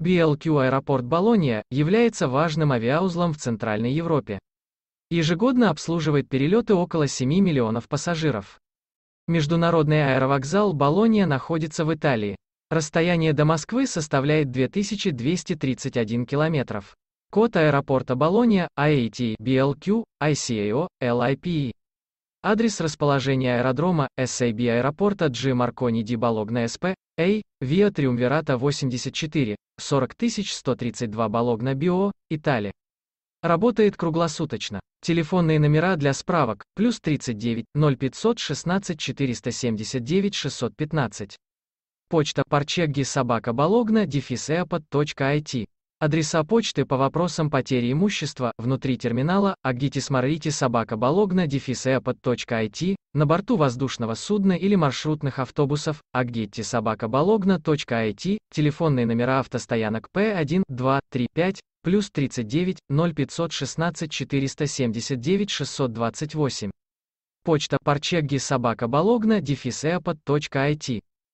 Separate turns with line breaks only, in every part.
BLQ аэропорт Болония является важным авиаузлом в Центральной Европе. Ежегодно обслуживает перелеты около 7 миллионов пассажиров. Международный аэровокзал Болония находится в Италии. Расстояние до Москвы составляет 2231 километров. Код аэропорта Болония IAT BLQ ICAO LIPE. Адрес расположения аэродрома SAB аэропорта G Маркони ди Балогна СП. Эй, Виа Триумвирата 84, 40132 Балогна, Био, Италия. Работает круглосуточно. Телефонные номера для справок, плюс 39 0500 16 479 615. Почта парчегги собака Балогна дефис Адреса почты по вопросам потери имущества внутри терминала агитисмарлити собака балогна дефис на борту воздушного судна или маршрутных автобусов агитти собака балогна телефонные номера автостоянок P1 2 3 5 плюс 39 0516 479 628. Почта парчегги собака балогна дефис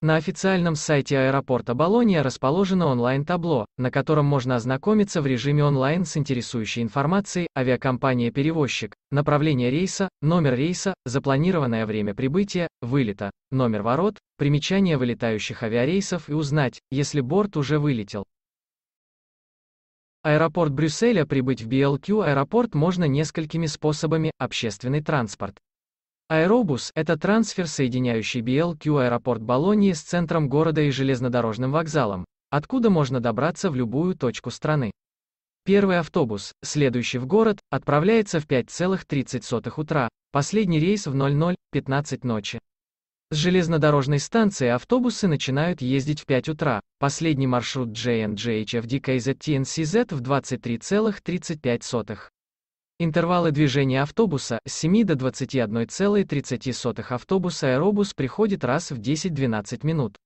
На официальном сайте аэропорта Болония расположено онлайн-табло, на котором можно ознакомиться в режиме онлайн с интересующей информацией, авиакомпания-перевозчик, направление рейса, номер рейса, запланированное время прибытия, вылета, номер ворот, примечания вылетающих авиарейсов и узнать, если борт уже вылетел. Аэропорт Брюсселя прибыть в BLQ аэропорт можно несколькими способами, общественный транспорт. Аэробус – это трансфер, соединяющий BLQ аэропорт Болонии с центром города и железнодорожным вокзалом, откуда можно добраться в любую точку страны. Первый автобус, следующий в город, отправляется в 5,30 утра, последний рейс в 00.15 ночи. С железнодорожной станции автобусы начинают ездить в 5 утра, последний маршрut JNJHFDKZTNCZ в 23,35. Интервалы движения автобуса с 7 до 21,30 автобус аэробус приходит раз в 10-12 минут.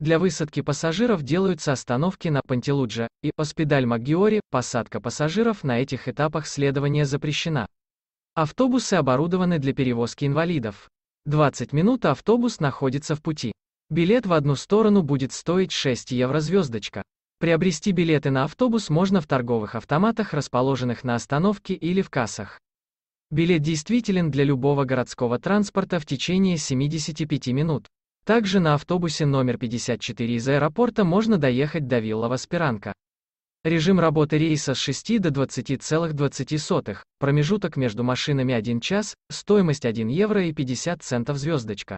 Для высадки пассажиров делаются остановки на Пантелуджа и Оспидаль Магиори, посадка пассажиров на этих этапах следования запрещена. Автобусы оборудованы для перевозки инвалидов. 20 минут автобус находится в пути. Билет в одну сторону будет стоить 6 евро звездочка. Приобрести билеты на автобус можно в торговых автоматах, расположенных на остановке или в кассах. Билет действителен для любого городского транспорта в течение 75 минут. Также на автобусе номер 54 из аэропорта можно доехать до Виллова Спиранка. Режим работы рейса с 6 до 20,20, промежуток между машинами 1 час, стоимость 1 евро и 50 центов звездочка.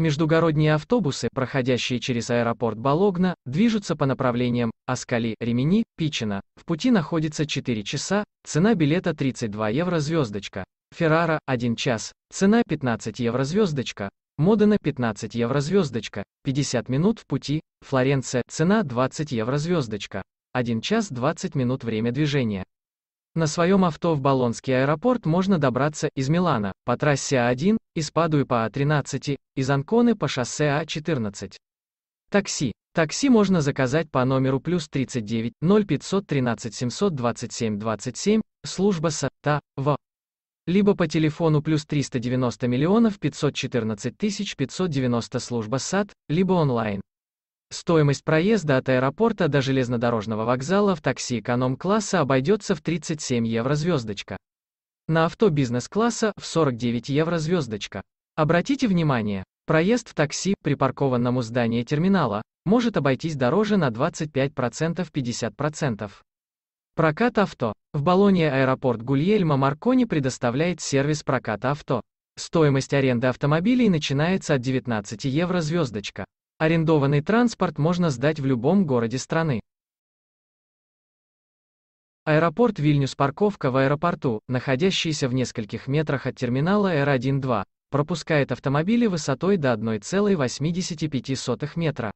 Междугородние автобусы, проходящие через аэропорт Бологна, движутся по направлениям Аскали, Ремени, Пичина. В пути находится 4 часа, цена билета 32 евро звездочка. Феррара – 1 час, цена 15 евро звездочка. Модена 15 евро звездочка, 50 минут в пути, Флоренция, цена 20 евро звездочка, 1 час 20 минут время движения. На своем авто в Болонский аэропорт можно добраться из Милана по трассе А1, из Падуи по А13, из Анконы по шоссе А14. Такси. Такси можно заказать по номеру плюс 39 0513 727 27, служба САТА, В. Либо по телефону плюс 390 миллионов 514 тысяч 590 служба САТ, либо онлайн. Стоимость проезда от аэропорта до железнодорожного вокзала в такси эконом-класса обойдется в 37 евро звездочка. На авто бизнес-класса в 49 евро звездочка. Обратите внимание, проезд в такси, припаркованном у здания терминала, может обойтись дороже на 25%-50%. Прокат авто. В Болонье аэропорт Гульельма Маркони предоставляет сервис проката авто. Стоимость аренды автомобилей начинается от 19 евро звездочка. Арендованный транспорт можно сдать в любом городе страны. Аэропорт Вильнюс парковка в аэропорту, находящийся в нескольких метрах от терминала r 12 пропускает автомобили высотой до 1,85 метра.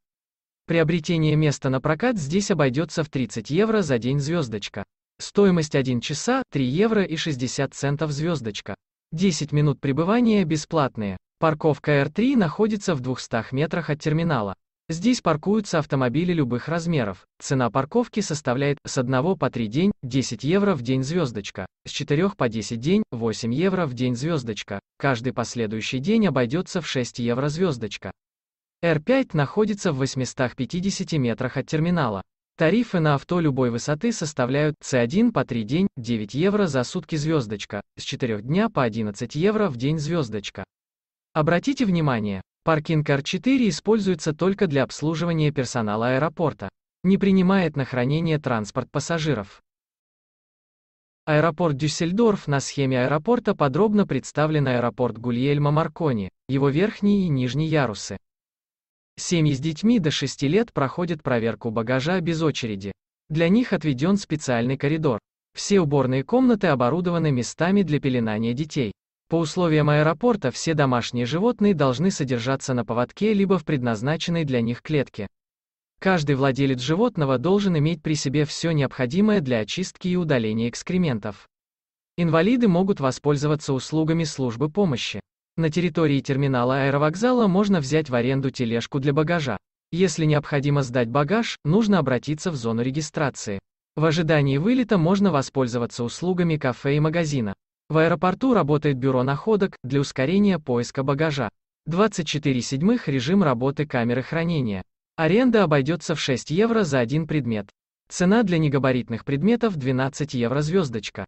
Приобретение места на прокат здесь обойдется в 30 евро за день звездочка. Стоимость 1 часа 3 евро и 60 центов звездочка. 10 минут пребывания бесплатные. Парковка R3 находится в 200 метрах от терминала. Здесь паркуются автомобили любых размеров. Цена парковки составляет с 1 по 3 день 10 евро в день звездочка, с 4 по 10 день 8 евро в день звездочка. Каждый последующий день обойдется в 6 евро звездочка. R5 находится в 850 метрах от терминала. Тарифы на авто любой высоты составляют C1 по 3 день 9 евро за сутки звездочка, с 4 дня по 11 евро в день звездочка. Обратите внимание, паркинг R4 используется только для обслуживания персонала аэропорта, не принимает на хранение транспорт пассажиров. Аэропорт Дюссельдорф на схеме аэропорта подробно представлен аэропорт Гульельма Маркони, его верхние и нижние ярусы. Семьи с детьми до 6 лет проходят проверку багажа без очереди. Для них отведен специальный коридор. Все уборные комнаты оборудованы местами для пеленания детей. По условиям аэропорта все домашние животные должны содержаться на поводке либо в предназначенной для них клетке. Каждый владелец животного должен иметь при себе все необходимое для очистки и удаления экскрементов. Инвалиды могут воспользоваться услугами службы помощи. На территории терминала аэровокзала можно взять в аренду тележку для багажа. Если необходимо сдать багаж, нужно обратиться в зону регистрации. В ожидании вылета можно воспользоваться услугами кафе и магазина. В аэропорту работает бюро находок для ускорения поиска багажа. 24 седьмых режим работы камеры хранения. Аренда обойдется в 6 евро за один предмет. Цена для негабаритных предметов 12 евро звездочка.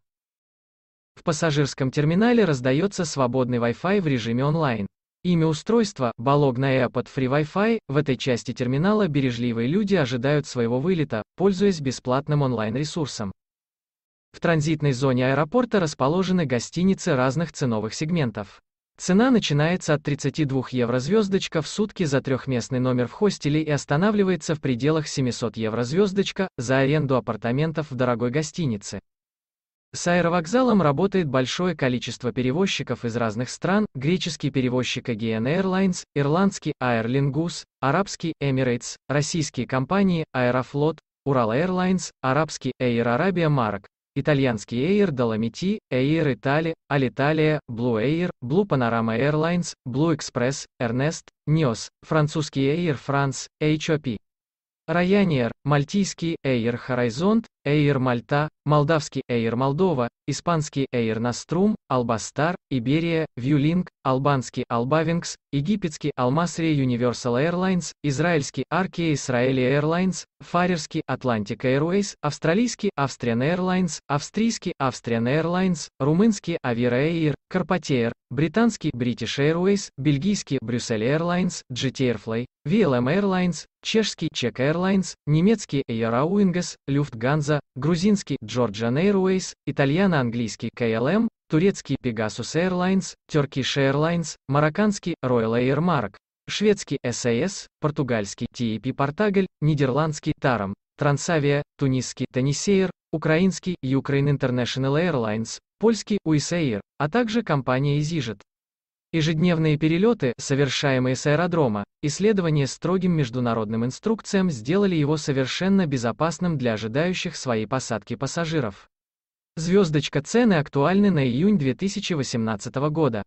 В пассажирском терминале раздается свободный Wi-Fi в режиме онлайн. Имя устройства – Balogna под Free Wi-Fi, в этой части терминала бережливые люди ожидают своего вылета, пользуясь бесплатным онлайн-ресурсом. В транзитной зоне аэропорта расположены гостиницы разных ценовых сегментов. Цена начинается от 32 евро звездочка в сутки за трехместный номер в хостеле и останавливается в пределах 700 евро звездочка за аренду апартаментов в дорогой гостинице. С аэровокзалом работает большое количество перевозчиков из разных стран, греческий перевозчик Aegean Airlines, ирландский Aer Lingus, арабский Emirates, российские компании Аэрофлот, Урал Airlines, арабский Air Arabia Mark, итальянские Air Dolomiti, Air Italy, Alitalia, Blue Air, Blue Panorama Airlines, Blue Express, Ernest, Nios, французские Air France, HOP. Ryanair, мальтийский Air Horizon, Эйр Мальта, молдавский Эйр Молдова, испанский Эйр Наструм, Албастар, Иберия, Вьюлинг, албанский Албавингс, египетский Алмасри Universal Airlines, израильский Аркия Israeli Airlines, фарерский Atlantic Airways, австралийский Austrian Airlines, австрийский Austrian Airlines, румынский Avira Air, Carpatier, британский British Airways, бельгийский Brussels Airlines, GT Airfly, VLM Airlines, чешский Czech Airlines, немецкий Air Auingas, Lufthansa, грузинский Georgian Airways, итальяно-английский KLM, турецкий Pegasus Airlines, Turkish Airlines, марокканский Royal Air Maroc, шведский SAS, португальский TEP Portugal, нидерландский Taram, Transavia, тунисский Tenisair, украинский Ukraine International Airlines, польский Uisair, а также компания EasyJet. Ежедневные перелеты, совершаемые с аэродрома, исследования строгим международным инструкциям сделали его совершенно безопасным для ожидающих своей посадки пассажиров. Звездочка цены актуальны на июнь 2018 года.